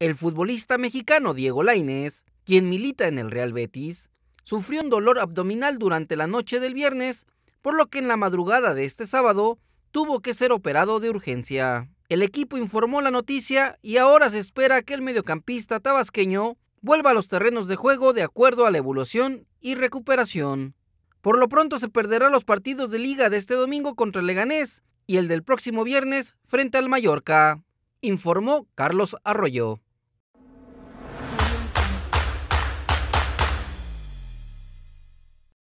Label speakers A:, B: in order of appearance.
A: El futbolista mexicano Diego Lainez, quien milita en el Real Betis, sufrió un dolor abdominal durante la noche del viernes, por lo que en la madrugada de este sábado tuvo que ser operado de urgencia. El equipo informó la noticia y ahora se espera que el mediocampista tabasqueño vuelva a los terrenos de juego de acuerdo a la evolución y recuperación. Por lo pronto se perderá los partidos de liga de este domingo contra el Leganés y el del próximo viernes frente al Mallorca, informó Carlos Arroyo.